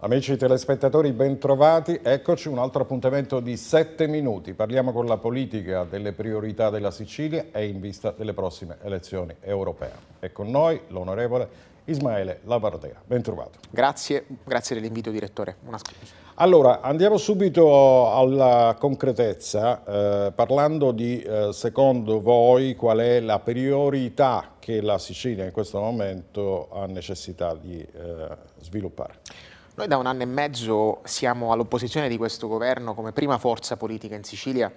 Amici telespettatori, bentrovati. Eccoci un altro appuntamento di 7 minuti. Parliamo con la politica delle priorità della Sicilia e in vista delle prossime elezioni europee. È con noi l'onorevole Ismaele Lavardera. Bentrovato. Grazie, grazie dell'invito direttore. Una... Allora, andiamo subito alla concretezza, eh, parlando di, eh, secondo voi, qual è la priorità che la Sicilia in questo momento ha necessità di eh, sviluppare. Noi da un anno e mezzo siamo all'opposizione di questo governo come prima forza politica in Sicilia.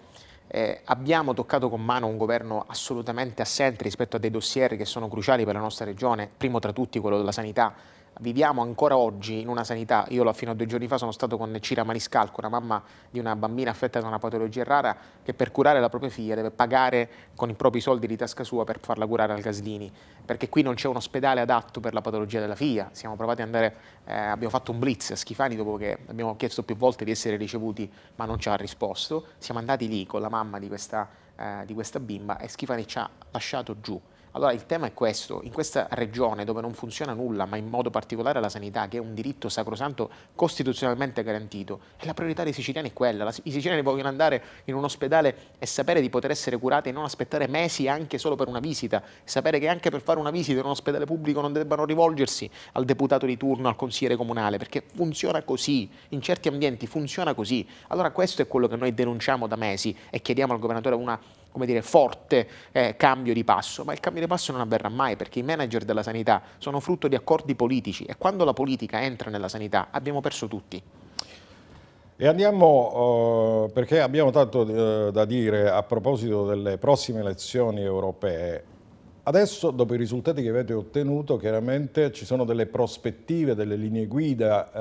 Eh, abbiamo toccato con mano un governo assolutamente assente rispetto a dei dossier che sono cruciali per la nostra regione, primo tra tutti quello della sanità viviamo ancora oggi in una sanità, io fino a due giorni fa sono stato con Cira Maniscalco, una mamma di una bambina affetta da una patologia rara che per curare la propria figlia deve pagare con i propri soldi di tasca sua per farla curare al Gaslini, perché qui non c'è un ospedale adatto per la patologia della figlia, siamo provati ad andare, eh, abbiamo fatto un blitz a Schifani dopo che abbiamo chiesto più volte di essere ricevuti ma non ci ha risposto, siamo andati lì con la mamma di questa, eh, di questa bimba e Schifani ci ha lasciato giù allora il tema è questo, in questa regione dove non funziona nulla, ma in modo particolare la sanità, che è un diritto sacrosanto costituzionalmente garantito, la priorità dei siciliani è quella, i siciliani vogliono andare in un ospedale e sapere di poter essere curati e non aspettare mesi anche solo per una visita, sapere che anche per fare una visita in un ospedale pubblico non debbano rivolgersi al deputato di turno, al consigliere comunale, perché funziona così, in certi ambienti funziona così. Allora questo è quello che noi denunciamo da mesi e chiediamo al governatore una come dire, forte eh, cambio di passo, ma il cambio di passo non avverrà mai perché i manager della sanità sono frutto di accordi politici e quando la politica entra nella sanità abbiamo perso tutti. E andiamo, eh, perché abbiamo tanto eh, da dire a proposito delle prossime elezioni europee, Adesso, dopo i risultati che avete ottenuto, chiaramente ci sono delle prospettive, delle linee guida,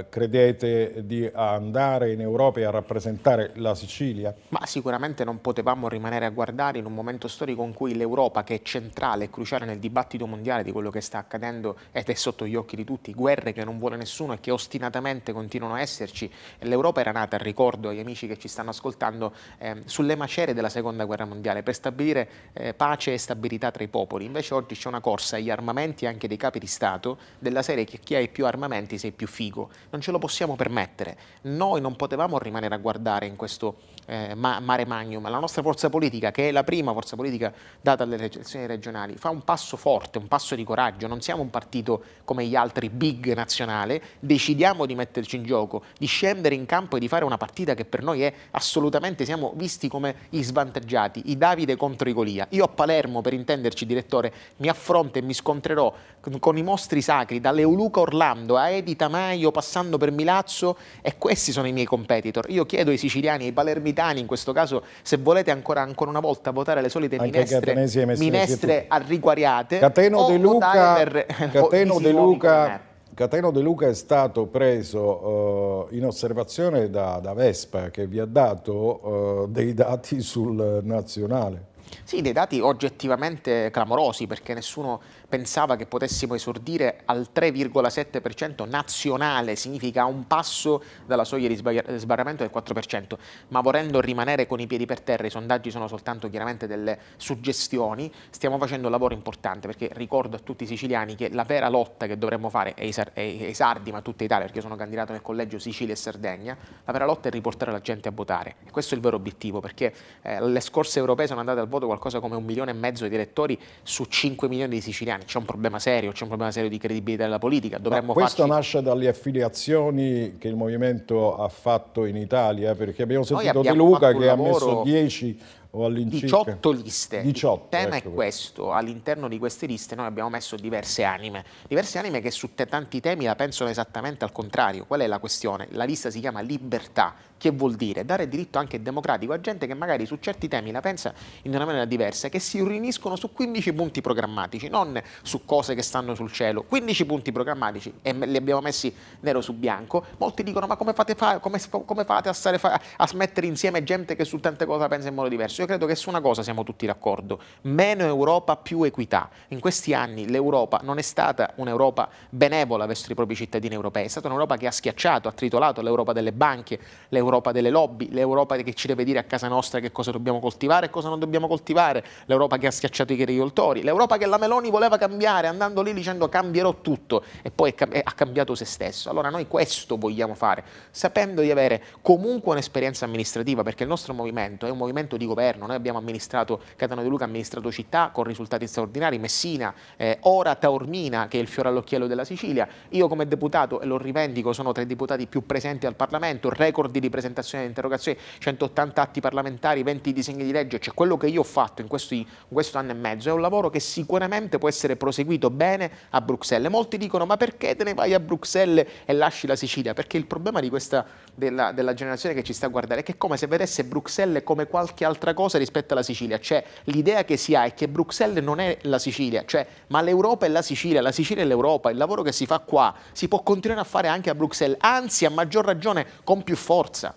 eh, credete di andare in Europa e a rappresentare la Sicilia? Ma sicuramente non potevamo rimanere a guardare in un momento storico in cui l'Europa, che è centrale e cruciale nel dibattito mondiale di quello che sta accadendo ed è sotto gli occhi di tutti, guerre che non vuole nessuno e che ostinatamente continuano a esserci, l'Europa era nata, ricordo agli amici che ci stanno ascoltando, eh, sulle macerie della Seconda Guerra Mondiale per stabilire eh, pace e stabilità tra i popoli, invece oggi c'è una corsa agli armamenti anche dei capi di Stato della serie che chi ha più armamenti sei più figo, non ce lo possiamo permettere, noi non potevamo rimanere a guardare in questo eh, mare magnum, la nostra forza politica che è la prima forza politica data alle elezioni regionali fa un passo forte, un passo di coraggio, non siamo un partito come gli altri big nazionale, decidiamo di metterci in gioco, di scendere in campo e di fare una partita che per noi è assolutamente, siamo visti come i svantaggiati, i Davide contro i Golia, io a Palermo per intendere difenderci, direttore, mi affronto e mi scontrerò con i mostri sacri, da Leoluca Orlando a Edi Tamaio, passando per Milazzo, e questi sono i miei competitor. Io chiedo ai siciliani, ai palermitani, in questo caso, se volete ancora, ancora una volta votare le solite Anche minestre, minestre arriguariate, Cateno De Luca, per, eh, Cateno De Luca... Cateno De Luca è stato preso uh, in osservazione da, da, Vespa che vi ha dato uh, dei dati sul nazionale. Sì, dei dati oggettivamente clamorosi perché nessuno pensava che potessimo esordire al 3,7% nazionale, significa un passo dalla soglia di sbarramento del 4%, ma volendo rimanere con i piedi per terra, i sondaggi sono soltanto chiaramente delle suggestioni, stiamo facendo un lavoro importante perché ricordo a tutti i siciliani che la vera lotta che dovremmo fare e i sardi, ma tutta Italia, perché sono candidato nel collegio Sicilia e Sardegna, la vera lotta è riportare la gente a votare. E questo è il vero obiettivo, perché eh, le scorse europee sono andate al voto voto qualcosa come un milione e mezzo di elettori su 5 milioni di siciliani. C'è un problema serio, c'è un problema serio di credibilità della politica. Dovremmo questo farci... nasce dalle affiliazioni che il movimento ha fatto in Italia, eh, perché abbiamo sentito abbiamo De Luca che lavoro... ha messo 10 o all'incirca? 18 liste. 18, Il tema ecco è questo, all'interno di queste liste noi abbiamo messo diverse anime, diverse anime che su tanti temi la pensano esattamente al contrario. Qual è la questione? La lista si chiama libertà, che vuol dire dare diritto anche democratico a gente che magari su certi temi la pensa in una maniera diversa, che si riuniscono su 15 punti programmatici, non su cose che stanno sul cielo. 15 punti programmatici e li abbiamo messi nero su bianco. Molti dicono ma come fate, fa come, come fate a, stare, a mettere insieme gente che su tante cose pensa in modo diverso? Io credo che su una cosa siamo tutti d'accordo, meno Europa, più equità. In questi anni l'Europa non è stata un'Europa benevola verso i propri cittadini europei, è stata un'Europa che ha schiacciato, ha tritolato l'Europa delle banche, l'Europa delle lobby, l'Europa che ci deve dire a casa nostra che cosa dobbiamo coltivare e cosa non dobbiamo coltivare, l'Europa che ha schiacciato i agricoltori, l'Europa che la Meloni voleva cambiare andando lì dicendo cambierò tutto e poi ha cambiato se stesso. Allora noi questo vogliamo fare, sapendo di avere comunque un'esperienza amministrativa, perché il nostro movimento è un movimento di governo, governo, noi abbiamo amministrato, Catano di Luca amministrato città con risultati straordinari, Messina, eh, ora Taormina che è il fiore all'occhiello della Sicilia, io come deputato, e lo rivendico, sono tra i deputati più presenti al Parlamento, record di presentazione di interrogazioni, 180 atti parlamentari, 20 disegni di legge, cioè quello che io ho fatto in, questi, in questo anno e mezzo è un lavoro che sicuramente può essere proseguito bene a Bruxelles. Molti dicono ma perché te ne vai a Bruxelles e lasci la Sicilia? Perché il problema di questa, della, della generazione che ci sta a guardare è che è come se vedesse Bruxelles come qualche altra cosa cosa rispetto alla Sicilia, cioè l'idea che si ha è che Bruxelles non è la Sicilia, cioè, ma l'Europa è la Sicilia, la Sicilia è l'Europa, il lavoro che si fa qua si può continuare a fare anche a Bruxelles, anzi a maggior ragione con più forza.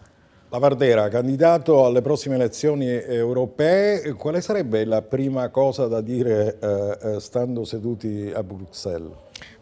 La Vardera, candidato alle prossime elezioni europee, quale sarebbe la prima cosa da dire eh, eh stando seduti a Bruxelles?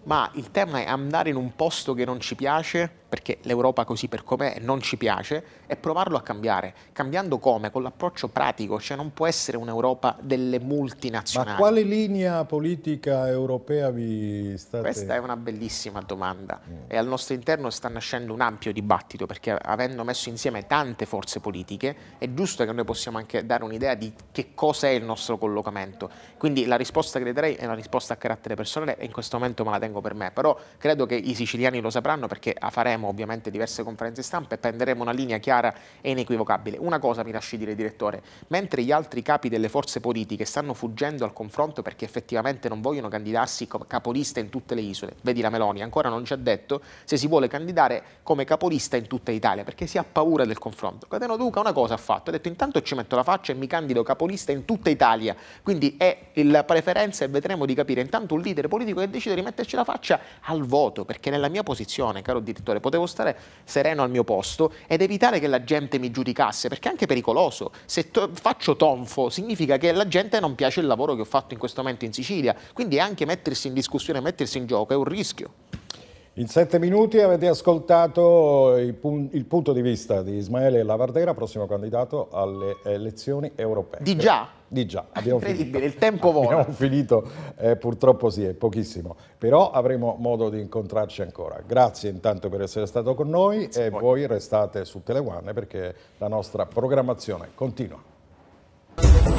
ma il tema è andare in un posto che non ci piace, perché l'Europa così per com'è non ci piace, e provarlo a cambiare. Cambiando come? Con l'approccio pratico, cioè non può essere un'Europa delle multinazionali. Ma quale linea politica europea vi state... Questa è una bellissima domanda mm. e al nostro interno sta nascendo un ampio dibattito, perché avendo messo insieme tante forze politiche, è giusto che noi possiamo anche dare un'idea di che cos'è il nostro collocamento. Quindi la risposta che le darei è una risposta a carattere personale e in questo momento me la tengo tengo per me, però credo che i siciliani lo sapranno perché faremo ovviamente diverse conferenze stampa e prenderemo una linea chiara e inequivocabile. Una cosa mi lasci dire, direttore, mentre gli altri capi delle forze politiche stanno fuggendo al confronto perché effettivamente non vogliono candidarsi come capolista in tutte le isole, vedi la Meloni, ancora non ci ha detto se si vuole candidare come capolista in tutta Italia, perché si ha paura del confronto. Cateno Duca una cosa ha fatto, ha detto intanto ci metto la faccia e mi candido capolista in tutta Italia, quindi è la preferenza e vedremo di capire intanto un leader politico che decide di metterci la la faccia al voto, perché nella mia posizione, caro direttore, potevo stare sereno al mio posto ed evitare che la gente mi giudicasse, perché è anche pericoloso. Se to faccio tonfo significa che la gente non piace il lavoro che ho fatto in questo momento in Sicilia, quindi anche mettersi in discussione, mettersi in gioco è un rischio. In sette minuti avete ascoltato il, pun il punto di vista di Ismaele Lavardera, prossimo candidato alle elezioni europee. Di già? Di già, abbiamo finito. il tempo vola. Abbiamo finito, eh, purtroppo sì, è pochissimo, però avremo modo di incontrarci ancora. Grazie intanto per essere stato con noi Grazie e voi. voi restate su Teleguane perché la nostra programmazione continua.